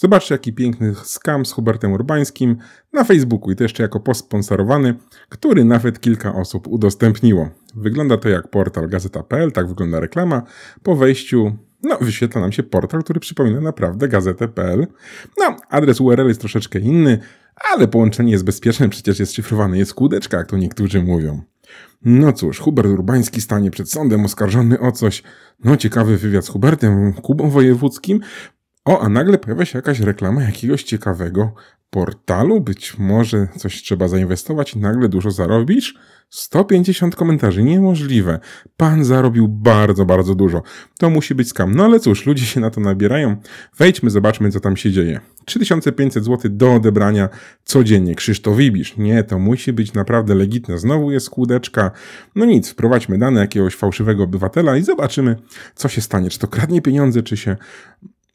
Zobaczcie, jaki piękny skam z Hubertem Urbańskim na Facebooku i to jeszcze jako post sponsorowany, który nawet kilka osób udostępniło. Wygląda to jak portal gazeta.pl, tak wygląda reklama. Po wejściu no, wyświetla nam się portal, który przypomina naprawdę gazetę.pl. No, adres URL jest troszeczkę inny, ale połączenie jest bezpieczne, przecież jest szyfrowane, jest kudeczka, jak to niektórzy mówią. No cóż, Hubert Urbański stanie przed sądem oskarżony o coś. No ciekawy wywiad z Hubertem Kubą Wojewódzkim. O, a nagle pojawia się jakaś reklama jakiegoś ciekawego portalu, być może coś trzeba zainwestować i nagle dużo zarobisz. 150 komentarzy, niemożliwe. Pan zarobił bardzo, bardzo dużo. To musi być skam. No ale cóż, ludzie się na to nabierają. Wejdźmy, zobaczmy, co tam się dzieje. 3500 zł do odebrania codziennie. Krzysztof Wibisz. Nie, to musi być naprawdę legitne. Znowu jest kłódeczka. No nic, wprowadźmy dane jakiegoś fałszywego obywatela i zobaczymy, co się stanie. Czy to kradnie pieniądze, czy się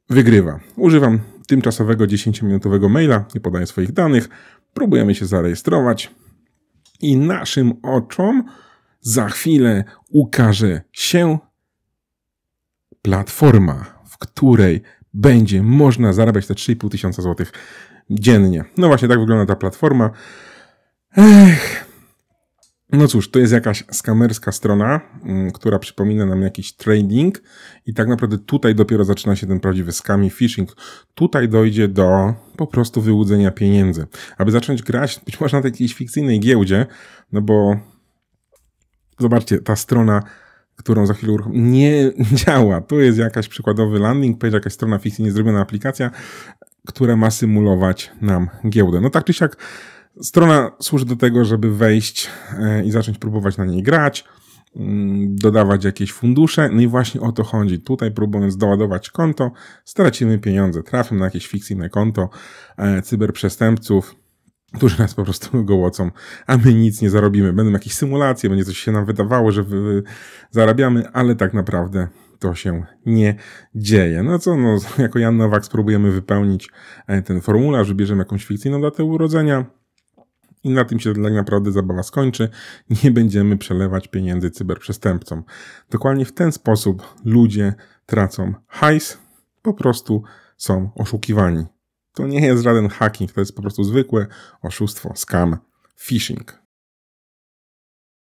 wygrywa. Używam tymczasowego 10-minutowego maila, nie podaję swoich danych, próbujemy się zarejestrować i naszym oczom za chwilę ukaże się platforma, w której będzie można zarabiać te 3,5 tysiąca złotych dziennie. No właśnie tak wygląda ta platforma. Ech. No cóż, to jest jakaś skamerska strona, mm, która przypomina nam jakiś trading i tak naprawdę tutaj dopiero zaczyna się ten prawdziwy scam i phishing. Tutaj dojdzie do po prostu wyłudzenia pieniędzy. Aby zacząć grać, być może na jakiejś fikcyjnej giełdzie, no bo zobaczcie, ta strona którą za chwilę uruchomię, nie działa. Tu jest jakaś przykładowy landing page, jakaś strona fikcyjnie zrobiona aplikacja, która ma symulować nam giełdę. No tak czy siak Strona służy do tego, żeby wejść e, i zacząć próbować na niej grać, mm, dodawać jakieś fundusze, no i właśnie o to chodzi. Tutaj próbując doładować konto, stracimy pieniądze, trafią na jakieś fikcyjne konto e, cyberprzestępców, którzy nas po prostu gołocą, a my nic nie zarobimy. Będą jakieś symulacje, będzie coś się nam wydawało, że zarabiamy, ale tak naprawdę to się nie dzieje. No co, no, jako Jan Nowak spróbujemy wypełnić e, ten formularz, wybierzemy jakąś fikcyjną datę urodzenia, i na tym się tak naprawdę zabawa skończy. Nie będziemy przelewać pieniędzy cyberprzestępcom. Dokładnie w ten sposób ludzie tracą hajs, po prostu są oszukiwani. To nie jest żaden hacking, to jest po prostu zwykłe oszustwo, scam, phishing.